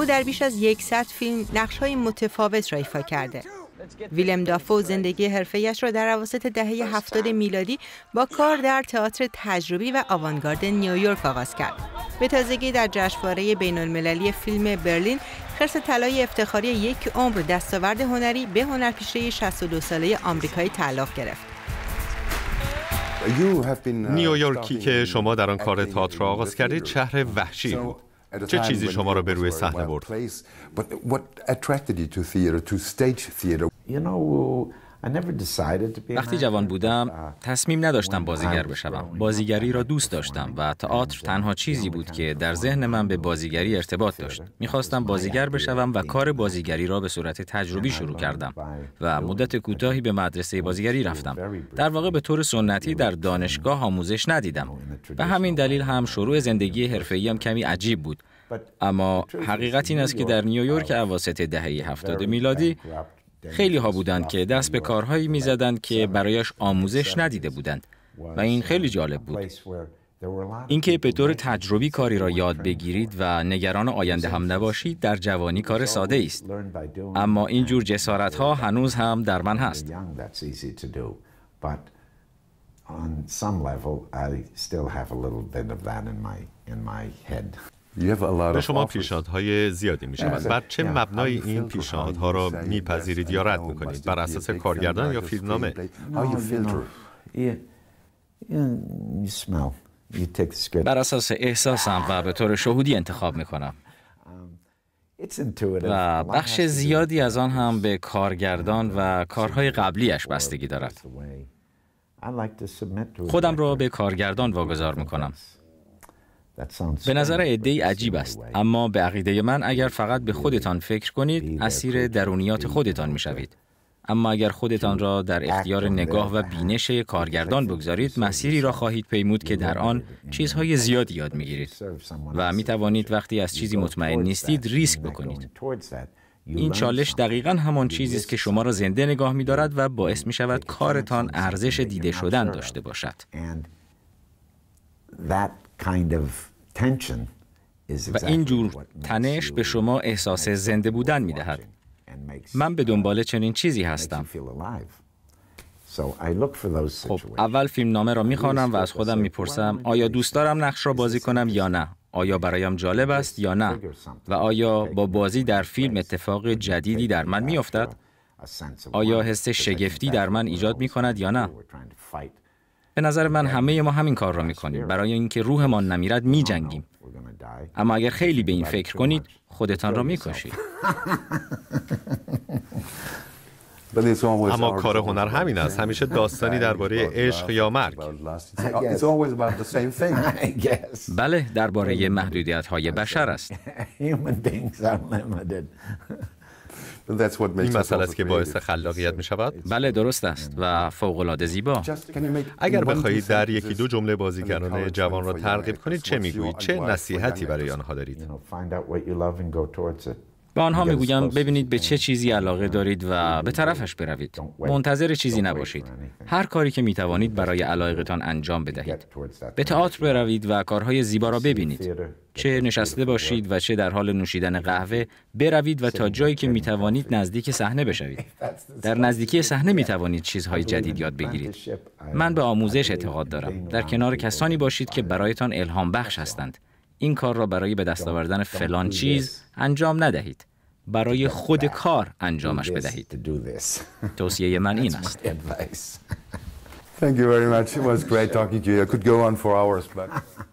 او در بیش از 100 فیلم های متفاوت را ایفا کرده. ویلم دافو زندگی حرفه‌ایش را در اواسط دهه هفتاد میلادی با کار در تئاتر تجربی و آوانگارد نیویورک آغاز کرد. به تازگی در جشنواره بین‌المللی فیلم برلین خرس طلای افتخاری یک عمر دستاورد هنری به هنرپیشه 62 ساله آمریکایی تعلق گرفت. Uh, نیویورکی که شما در آن کار تئاتر آغاز کردید شهر وحشی بود. چه چیزی شما را به روی صحنه برد وقتی جوان بودم uh, تصمیم نداشتم بازیگر بشوم بازیگری را دوست داشتم و تئاتر تنها چیزی بود که در ذهن من به بازیگری ارتباط داشت میخواستم بازیگر بشوم و کار بازیگری را به صورت تجربی شروع کردم و مدت کوتاهی به مدرسه بازیگری رفتم در واقع به طور سنتی در دانشگاه آموزش ندیدم به همین دلیل هم شروع زندگی حرفه‌ایم کمی عجیب بود اما حقیقت این است که در نیویورک اواسط دهه 70 میلادی خیلی ها بودند که دست به کارهایی می زدند که برایش آموزش ندیده بودند و این خیلی جالب بود. اینکه به طور تجربی کاری را یاد بگیرید و نگران آینده هم نباشید در جوانی کار ساده است اما این جور جسارت ها هنوز هم در من هست به شما پیشنهادهای زیادی می شود بر چه مبنای این پیشنهادها را میپذیرید یا رد کنید بر اساس کارگردان یا فیلمنامه بر اساس احساسم و به طور شهودی انتخاب کنم um, و بخش زیادی از آن هم به کارگردان و کارهای قبلیش بستگی دارد خودم را به کارگردان واگذار می کنم به نظر عده عجیب است اما به عقیده من اگر فقط به خودتان فکر کنید اسیر درونیات خودتان میشوید. اما اگر خودتان را در اختیار نگاه و بینش کارگردان بگذارید مسیری را خواهید پیمود که در آن چیزهای زیادی یاد میگیرید و می توانید وقتی از چیزی مطمئن نیستید ریسک بکنید این چالش دقیقا همان چیزی است که شما را زنده نگاه می دارد و باعث می شود کارتان ارزش دیده شدن داشته باشد و این جور تنش به شما احساس زنده بودن می من به uh, دنبال چنین چیزی هستم. خب اول فیلم نامه را میخوانم و از خودم میپرسم آیا دوست دارم نقش را بازی کنم یا نه آیا برایم جالب است یا نه و آیا با بازی در فیلم اتفاق جدیدی در من میافتد آیا حس شگفتی در من ایجاد می یا نه به نظر من همه ما همین کار را میکنیم برای اینکه روحمان نمیرد میجنگیم اما اگر خیلی به این فکر کنید خودتان را میکشید اما کار هنر همین است همیشه داستانی درباره عشق یا مرگ بله درباره محدودیت های بشر است این مسئله است که باعث خلاقیت می شود؟ بله درست است و فوق العاده زیبا اگر بخواهید در یکی دو جمله بازیگران جوان را ترغیب کنید چه میگویید؟ چه نصیحتی برای آنها دارید؟ به آنها میگویم ببینید به چه چیزی علاقه دارید و به طرفش بروید. منتظر چیزی نباشید. هر کاری که میتوانید برای علایقتان انجام بدهید. به تئاتر بروید و کارهای زیبا را ببینید. چه نشسته باشید و چه در حال نوشیدن قهوه بروید و تا جایی که میتوانید نزدیک صحنه بشوید. در نزدیکی صحنه میتوانید چیزهای جدید یاد بگیرید. من به آموزش اعتقاد دارم. در کنار کسانی باشید که برایتان الهام بخش هستند. این کار را برای به دست آوردن فلان چیز انجام ندهید برای خود کار انجامش بدهید توصیه من این است Thank you very much. It was great talking to you. I could go on for hours, but.